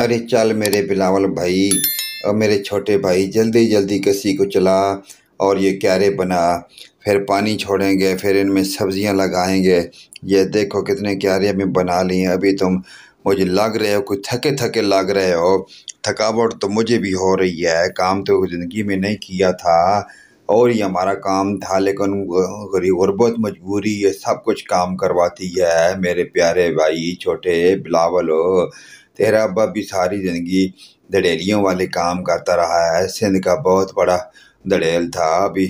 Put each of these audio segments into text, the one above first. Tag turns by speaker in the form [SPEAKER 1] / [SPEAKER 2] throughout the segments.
[SPEAKER 1] अरे चल मेरे बिलावल भाई और मेरे छोटे भाई जल्दी जल्दी कसी को चला और ये क्यारे बना फिर पानी छोड़ेंगे फिर इनमें सब्जियां लगाएंगे ये देखो कितने क्यारे में बना लिए अभी तुम मुझे लग रहे हो कुछ थके थके लग रहे हो थकावट तो मुझे भी हो रही है काम तो ज़िंदगी में नहीं किया था और ये हमारा काम था लेकिन गरीबरबत मजबूरी ये सब कुछ काम करवाती है मेरे प्यारे भाई छोटे बिलावल हो तेरा अब्बा भी सारी ज़िंदगी धड़ेलियों वाले काम करता रहा है सिंध का बहुत बड़ा धड़ेल था अभी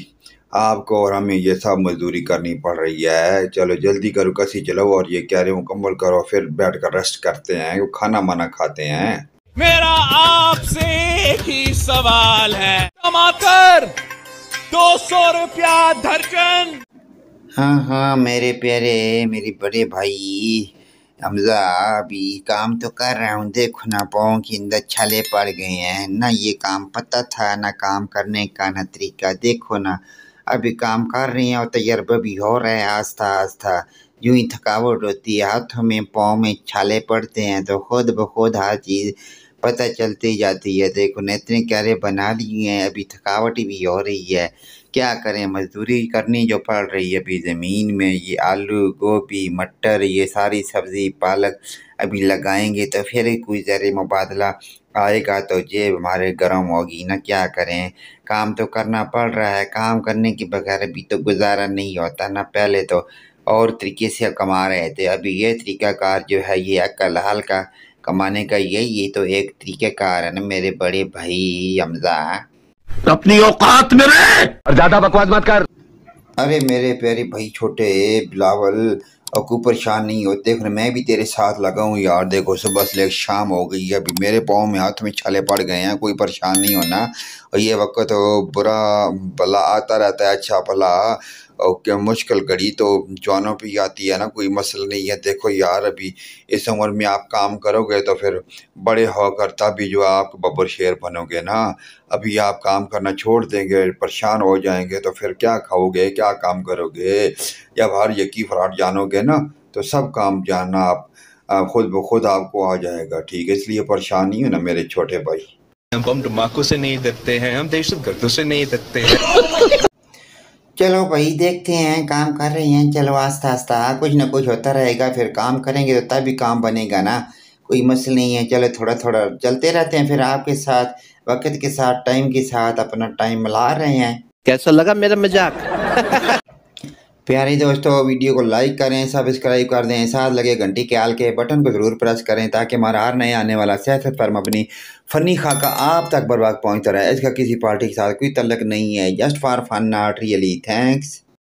[SPEAKER 1] आपको और हमें ये सब मजदूरी करनी पड़ रही है चलो जल्दी करो कसी चलो और ये कह रहे मुकम्मल करो फिर बैठ कर रेस्ट करते हैं वो खाना माना खाते हैं मेरा आपसे ही सवाल है टमाटर दो सौ रुपया दर्जन
[SPEAKER 2] हाँ हाँ मेरे प्यारे मेरे बड़े भाई हमजा अभी काम तो कर रहा हूँ देखो ना पाओ के अंदर छले पड़ गए हैं ना ये काम पता था ना काम करने का ना तरीका देखो ना अभी काम कर रहे हैं और तजर्बा भी हो रहा है आस्था आस्था जो ही थकावट होती है हाथों में पाँव में छाले पड़ते हैं तो खुद ब खुद हर चीज़ पता चलती जाती है देखो इतने क्यारे बना लिए हैं अभी थकावट भी हो रही है क्या करें मजदूरी करनी जो पड़ रही है अभी ज़मीन में ये आलू गोभी मटर ये सारी सब्ज़ी पालक अभी लगाएंगे तो फिर कोई ज़र मुबादला आएगा तो जेब हमारे गर्म होगी ना क्या करें काम तो करना पड़ रहा है काम करने के बगैर अभी तो गुजारा नहीं होता ना पहले तो और तरीके से कमा रहे थे अभी ये तरीक़ाकार जो है ये अक्ल हाल का कमाने का यही तो एक तरीक़ाकार है ना मेरे बड़े भाई हमजा हाँ? अपनी औकात में रहे और ज्यादा बकवास मत कर अरे मेरे प्यारे भाई छोटे
[SPEAKER 1] बिलावल और कोई परेशान नहीं हो देख मैं भी तेरे साथ लगा हूँ यार देखो सुबह से लेकर शाम हो गई है अभी मेरे पाँव में हाथ में छाले पड़ गए हैं कोई परेशान नहीं होना और ये वक्त तो बुरा भला आता रहता है अच्छा भला और मुश्किल घड़ी तो जवानों पर आती है ना कोई मसला नहीं है देखो यार अभी इस उम्र में आप काम करोगे तो फिर बड़े होकर तभी जो आप बबर शेर बनोगे ना अभी आप काम करना छोड़ देंगे परेशान हो जाएंगे तो फिर क्या खाओगे क्या काम करोगे जब हर यकी फ्राट जानोगे ना तो सब काम जानना आप खुद ब खुद आपको आ जाएगा ठीक है इसलिए परेशान नहीं हो ना मेरे छोटे भाई हम बम धमाकों से नहीं डरते हैं हम दहशत गर्दों से नहीं डरते हैं
[SPEAKER 2] चलो भाई देखते हैं काम कर रहे हैं चलो आस्ता आस्ता कुछ ना कुछ होता रहेगा फिर काम करेंगे तो तभी काम बनेगा ना कोई मसला नहीं है चलो थोड़ा थोड़ा चलते रहते हैं फिर आपके साथ वक्त के साथ टाइम के साथ अपना टाइम मिला रहे हैं कैसा लगा मेरा मजाक प्यारे दोस्तों वीडियो को लाइक करें सब्सक्राइब कर दें साथ लगे घंटी के आल के बटन को ज़रूर प्रेस करें ताकि हमारा हर नए आने वाला सियासत पर मबनी फनी खाका आप तक बर्बाद पहुंचता रहे इसका किसी पार्टी के साथ कोई तलक नहीं है just for fun not really thanks